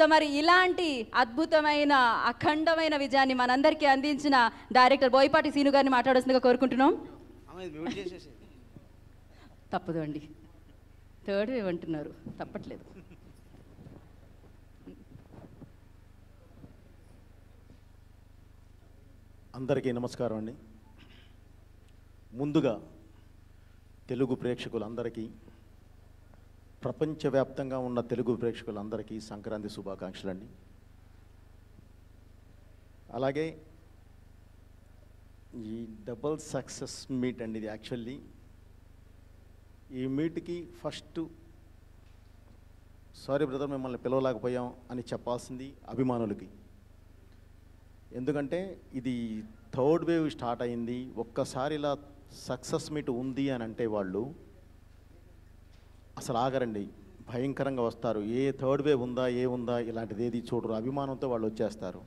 so మరి ఇలాంటి అద్భుతమైన అఖండమైన విజయాన్ని మనందరికీ అందించిన డైరెక్టర్ బోయపాటి సీను గారిని మాట్లాడాల్సిందిగా కోరుకుంటున్నాం తప్పదు అండి థర్డ్ వేవ్ అంటున్నారు తప్పట్లేదు అందరికీ నమస్కారం అండి ముందుగా తెలుగు ప్రేక్షకులందరికీ ప్రపంచవ్యాప్తంగా ఉన్న తెలుగు ప్రేక్షకులందరికీ సంక్రాంతి శుభాకాంక్షలండి అలాగే ఈ డబుల్ సక్సెస్ మీట్ అండి ఇది యాక్చువల్లీ ఈ మీట్కి ఫస్ట్ సారీ బ్రదర్ మిమ్మల్ని పిలవలేకపోయాం అని చెప్పాల్సింది అభిమానులకి ఎందుకంటే ఇది థర్డ్ వేవ్ స్టార్ట్ అయింది ఒక్కసారి ఇలా సక్సెస్ మీట్ ఉంది అని అంటే వాళ్ళు అసలు ఆగరండి భయంకరంగా వస్తారు ఏ థర్డ్ వేవ్ ఉందా ఏ ఉందా ఇలాంటిది ఏది చూడరు అభిమానంతో వాళ్ళు వచ్చేస్తారు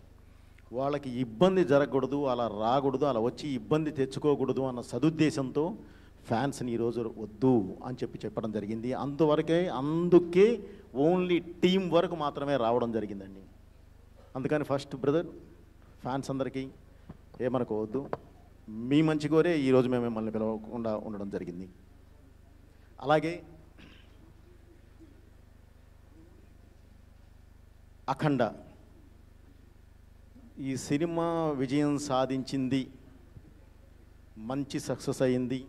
వాళ్ళకి ఇబ్బంది జరగకూడదు అలా రాకూడదు అలా వచ్చి ఇబ్బంది తెచ్చుకోకూడదు అన్న సదుద్దేశంతో ఫ్యాన్స్ని ఈరోజు వద్దు అని చెప్పి చెప్పడం జరిగింది అందువరకే అందుకే ఓన్లీ టీం వరకు మాత్రమే రావడం జరిగిందండి అందుకని ఫస్ట్ బ్రదర్ ఫ్యాన్స్ అందరికీ ఏమనుకోవద్దు మీ మంచి కోరే ఈరోజు మేము మిమ్మల్ని పిలవకుండా ఉండడం జరిగింది అలాగే అఖండ ఈ సినిమా విజయం సాధించింది మంచి సక్సెస్ అయింది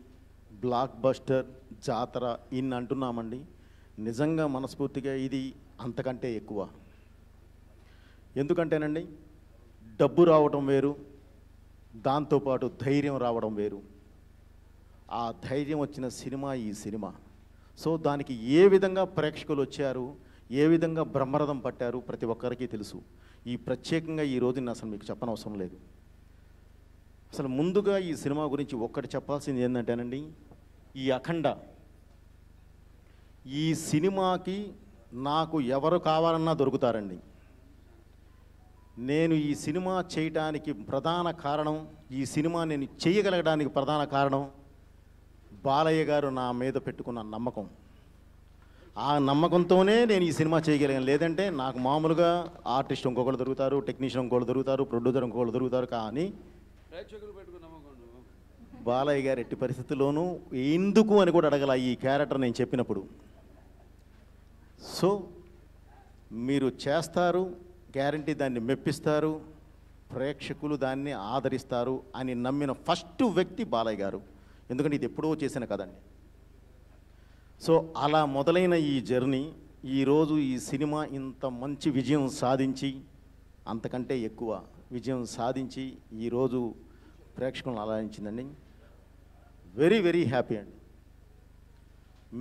బ్లాక్ బస్టర్ జాతర ఇన్ అంటున్నామండి నిజంగా మనస్ఫూర్తిగా ఇది అంతకంటే ఎక్కువ ఎందుకంటేనండి డబ్బు రావడం వేరు దాంతోపాటు ధైర్యం రావడం వేరు ఆ ధైర్యం వచ్చిన సినిమా ఈ సినిమా సో దానికి ఏ విధంగా ప్రేక్షకులు వచ్చారు ఏ విధంగా బ్రహ్మరథం పట్టారు ప్రతి ఒక్కరికి తెలుసు ఈ ప్రత్యేకంగా ఈ రోజు అసలు మీకు చెప్పనవసరం లేదు అసలు ముందుగా ఈ సినిమా గురించి ఒక్కటి చెప్పాల్సింది ఏంటంటేనండి ఈ అఖండ ఈ సినిమాకి నాకు ఎవరు కావాలన్నా దొరుకుతారండి నేను ఈ సినిమా చేయటానికి ప్రధాన కారణం ఈ సినిమా నేను చేయగలగడానికి ప్రధాన కారణం బాలయ్య గారు నా మీద పెట్టుకున్న నమ్మకం ఆ నమ్మకంతోనే నేను ఈ సినిమా చేయగలిగాను లేదంటే నాకు మామూలుగా ఆర్టిస్ట్ ఇంకొకళ్ళు దొరుకుతారు టెక్నీషియన్ ఇంకోళ్ళు దొరుకుతారు ప్రొడ్యూసర్ ఇంకోళ్ళు దొరుకుతారు కానీ బాలయ్య గారు ఎట్టి పరిస్థితుల్లోనూ ఎందుకు అని కూడా అడగల ఈ క్యారెక్టర్ నేను చెప్పినప్పుడు సో మీరు చేస్తారు గ్యారంటీ దాన్ని మెప్పిస్తారు ప్రేక్షకులు దాన్ని ఆదరిస్తారు అని నమ్మిన ఫస్ట్ వ్యక్తి బాలయ్య గారు ఎందుకంటే ఇది ఎప్పుడో చేసిన కదండి సో అలా మొదలైన ఈ జర్నీ ఈరోజు ఈ సినిమా ఇంత మంచి విజయం సాధించి అంతకంటే ఎక్కువ విజయం సాధించి ఈరోజు ప్రేక్షకులను ఆలయించిందండి వెరీ వెరీ హ్యాపీ అండి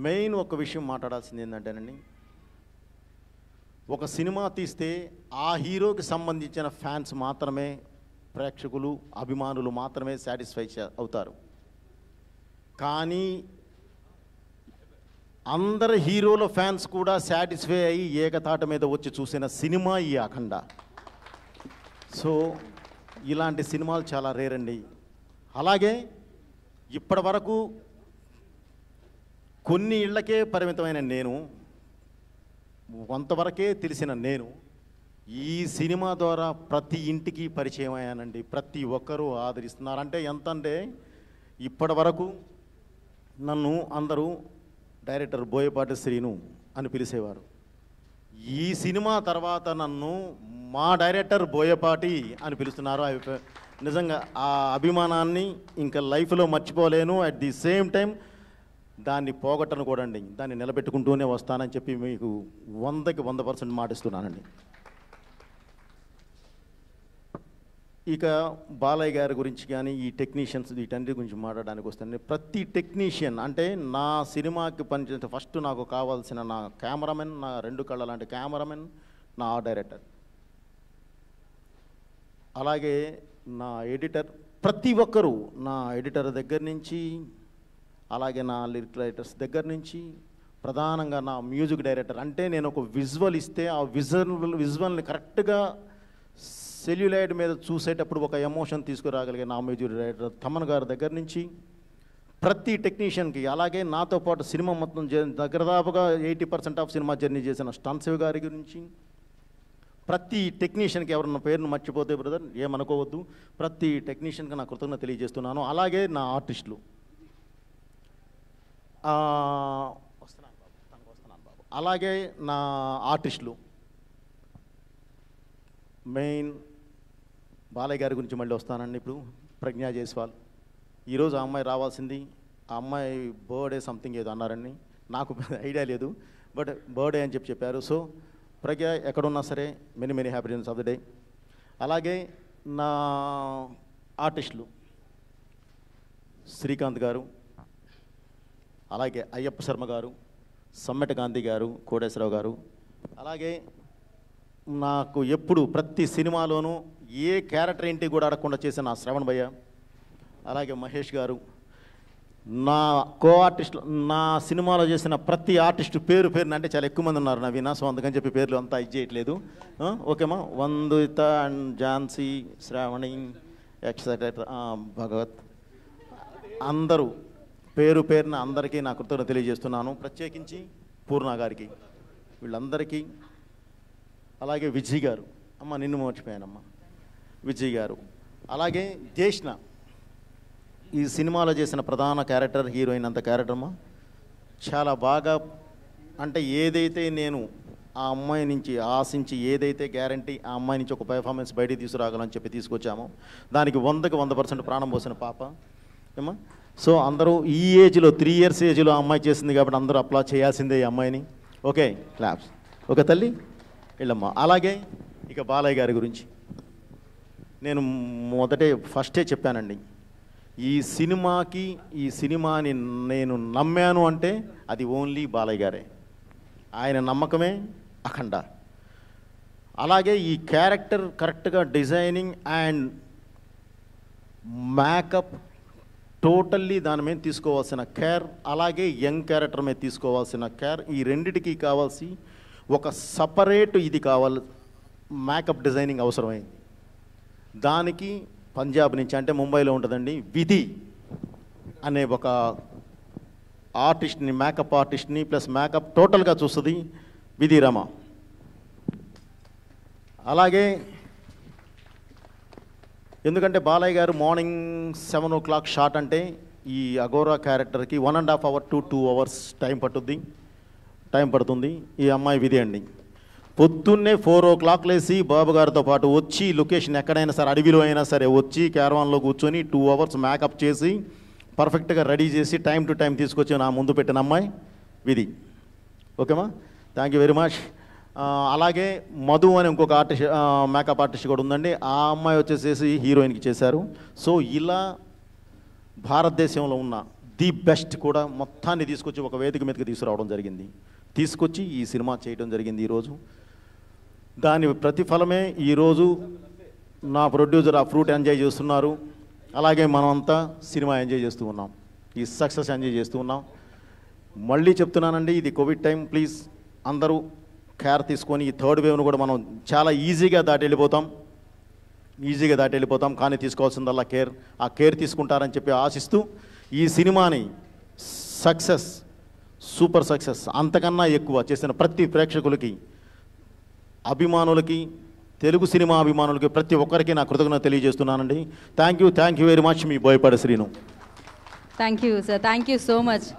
మెయిన్ ఒక విషయం మాట్లాడాల్సింది ఏంటంటేనండి ఒక సినిమా తీస్తే ఆ హీరోకి సంబంధించిన ఫ్యాన్స్ మాత్రమే ప్రేక్షకులు అభిమానులు మాత్రమే సాటిస్ఫై అవుతారు కానీ అందరు హీరోల ఫ్యాన్స్ కూడా సాటిస్ఫై అయ్యి ఏకతాట మీద వచ్చి చూసిన సినిమా ఈ అఖండ సో ఇలాంటి సినిమాలు చాలా రేర్ అండి అలాగే ఇప్పటి వరకు కొన్ని ఇళ్లకే పరిమితమైన నేను కొంతవరకే తెలిసిన నేను ఈ సినిమా ద్వారా ప్రతి ఇంటికి పరిచయం అయ్యానండి ప్రతి ఒక్కరూ ఆదరిస్తున్నారు అంటే ఎంత అంటే ఇప్పటి వరకు నన్ను అందరూ డైరెక్టర్ బోయపాటి శ్రీను అని పిలిచేవారు ఈ సినిమా తర్వాత నన్ను మా డైరెక్టర్ బోయపాటి అని పిలుస్తున్నారు నిజంగా ఆ అభిమానాన్ని ఇంకా లైఫ్లో మర్చిపోలేను అట్ ది సేమ్ టైం దాన్ని పోగొట్టను కూడా అండి దాన్ని నిలబెట్టుకుంటూనే వస్తానని చెప్పి మీకు వందకి వంద పర్సెంట్ మాటిస్తున్నానండి ఇక బాలయ్య గారి గురించి కానీ ఈ టెక్నీషియన్స్ వీటన్నిటి గురించి మాట్లాడడానికి వస్తాను ప్రతి టెక్నీషియన్ అంటే నా సినిమాకి పనిచేసే ఫస్ట్ నాకు కావాల్సిన నా కెమెరామెన్ నా రెండు కళ్ళ లాంటి కెమెరామెన్ నా డైరెక్టర్ అలాగే నా ఎడిటర్ ప్రతి ఒక్కరూ నా ఎడిటర్ దగ్గర నుంచి అలాగే నా లిరిక్ రైటర్స్ దగ్గర నుంచి ప్రధానంగా నా మ్యూజిక్ డైరెక్టర్ అంటే నేను ఒక విజువల్ ఇస్తే ఆ విజువల్ విజువల్ని కరెక్ట్గా సెల్యులైడ్ మీద చూసేటప్పుడు ఒక ఎమోషన్ తీసుకురాగలిగిన నామేజూరి రైటర్ తమన్ గారి దగ్గర నుంచి ప్రతి టెక్నీషియన్కి అలాగే నాతో పాటు సినిమా మొత్తం దగ్గర దాపుగా eighty percent of cinema journey చేసిన స్టన్సివ్ గారి గురించి ప్రతి టెక్నీషియన్కి ఎవరన్నా పేరును మర్చిపోతే బ్రదర్ ఏమనుకోవద్దు ప్రతి టెక్నీషియన్కి నా కృతజ్ఞత తెలియజేస్తున్నాను అలాగే నా ఆర్టిస్టులు వస్తున్నాను వస్తున్నాను బాబు అలాగే నా ఆర్టిస్టులు మెయిన్ బాలయ్య గారి గురించి మళ్ళీ వస్తానండి ఇప్పుడు ప్రజ్ఞా జైస్వాల్ ఈరోజు ఆ అమ్మాయి రావాల్సింది ఆ అమ్మాయి బర్త్డే సంథింగ్ ఏదో అన్నారండి నాకు ఐడియా లేదు బట్ బర్త్డే అని చెప్పి చెప్పారు సో ప్రజ్ఞ ఎక్కడున్నా సరే many many happy of the day అలాగే నా ఆర్టిస్టులు శ్రీకాంత్ గారు అలాగే అయ్యప్ప శర్మ గారు సమ్మెట గాంధీ గారు కోటేశ్వరరావు గారు అలాగే నాకు ఎప్పుడు ప్రతి సినిమాలోనూ ఏ క్యారెక్టర్ ఏంటి కూడా అడగకుండా నా శ్రవణ్ భయ్య అలాగే మహేష్ గారు నా కో ఆర్టిస్ట్ నా సినిమాలో చేసిన ప్రతి ఆర్టిస్ట్ పేరు పేరున అంటే చాలా ఎక్కువ మంది ఉన్నారు నవీన సో అందుకని చెప్పి పేర్లు అంతా ఇది చేయట్లేదు ఓకేమా వందిత అండ్ ఝాన్సీ శ్రావణి ఎక్సెట్రా భగవత్ అందరూ పేరు పేరున అందరికీ నా కృతజ్ఞత తెలియజేస్తున్నాను ప్రత్యేకించి పూర్ణ గారికి వీళ్ళందరికీ అలాగే విజయ్ గారు అమ్మ నిన్ను మర్చిపోయానమ్మా విజయ్ గారు అలాగే జేష్ణ ఈ సినిమాలో చేసిన ప్రధాన క్యారెక్టర్ హీరోయిన్ అంత క్యారెక్టర్మా చాలా బాగా అంటే ఏదైతే నేను ఆ అమ్మాయి నుంచి ఆశించి ఏదైతే గ్యారంటీ ఆ అమ్మాయి నుంచి ఒక పెర్ఫార్మెన్స్ బయటికి తీసుకురాగలని చెప్పి తీసుకొచ్చామో దానికి వందకు వంద పర్సెంట్ ప్రాణం పోసిన పాప ఏమా సో అందరూ ఈ ఏజ్లో త్రీ ఇయర్స్ ఏజ్లో అమ్మాయి చేసింది కాబట్టి అందరూ అప్లా చేయాల్సిందే ఈ అమ్మాయిని ఓకే క్లాప్స్ ఓకే తల్లి వెళ్ళమ్మా అలాగే ఇక బాలయ్య గారి గురించి నేను మొదటే ఫస్టే చెప్పానండి ఈ సినిమాకి ఈ సినిమాని నేను నమ్మాను అంటే అది ఓన్లీ బాలయ్య గారే ఆయన నమ్మకమే అఖండ అలాగే ఈ క్యారెక్టర్ కరెక్ట్గా డిజైనింగ్ అండ్ మేకప్ టోటల్లీ దాని మీద తీసుకోవాల్సిన కేర్ అలాగే యంగ్ క్యారెక్టర్ మీద తీసుకోవాల్సిన కేర్ ఈ రెండిటికి కావాల్సి ఒక సపరేట్ ఇది కావాలి మేకప్ డిజైనింగ్ అవసరమైంది దానికి పంజాబ్ నుంచి అంటే ముంబైలో ఉంటుందండి విధి అనే ఒక ఆర్టిస్ట్ని మేకప్ ఆర్టిస్ట్ని ప్లస్ మేకప్ టోటల్గా చూస్తుంది విధి రమ అలాగే ఎందుకంటే బాలయ్య గారు morning seven o'clock short అంటే ఈ అగోరా క్యారెక్టర్కి one and half hour to two hours time పట్టుద్ది టైం పడుతుంది ఈ అమ్మాయి విధి అండి పొద్దున్నే ఫోర్ ఓ క్లాక్ లేసి బాబు గారితో పాటు వచ్చి లొకేషన్ ఎక్కడైనా సరే అడవిలో అయినా సరే వచ్చి క్యారవాన్లో కూర్చొని టూ అవర్స్ మేకప్ చేసి పర్ఫెక్ట్గా రెడీ చేసి టైం టు టైం తీసుకొచ్చి నా ముందు పెట్టిన అమ్మాయి విధి ఓకేమా థ్యాంక్ యూ వెరీ మచ్ అలాగే మధు అని ఇంకొక ఆర్టిస్ట్ మేకప్ ఆర్టిస్ట్ కూడా ఉందండి ఆ అమ్మాయి వచ్చేసేసి హీరోయిన్కి చేశారు సో ఇలా భారతదేశంలో ఉన్న ది బెస్ట్ కూడా మొత్తాన్ని తీసుకొచ్చి ఒక వేదిక మీదకి తీసుకురావడం జరిగింది తీసుకొచ్చి ఈ సినిమా చేయడం జరిగింది ఈరోజు దాని ప్రతిఫలమే ఈరోజు నా ప్రొడ్యూసర్ ఆ ఫ్రూట్ ఎంజాయ్ చేస్తున్నారు అలాగే మనమంతా సినిమా ఎంజాయ్ చేస్తూ ఉన్నాం ఈ సక్సెస్ ఎంజాయ్ చేస్తూ ఉన్నాం మళ్ళీ చెప్తున్నానండి ఇది కోవిడ్ టైం ప్లీజ్ అందరూ కేర్ తీసుకొని ఈ థర్డ్ వేవ్ను కూడా మనం చాలా ఈజీగా దాటి వెళ్ళిపోతాం ఈజీగా దాటి వెళ్ళిపోతాం కానీ తీసుకోవాల్సిందల్లా కేర్ ఆ కేర్ తీసుకుంటారని చెప్పి ఆశిస్తూ ఈ సినిమాని సక్సెస్ సూపర్ సక్సెస్ అంతకన్నా ఎక్కువ చేసిన ప్రతి ప్రేక్షకులకి అభిమానులకి తెలుగు సినిమా అభిమానులకి ప్రతి ఒక్కరికి నా కృతజ్ఞత తెలియజేస్తున్నానండి thank you thank you very much మీ Boyapati Srinu thank you sir thank you so much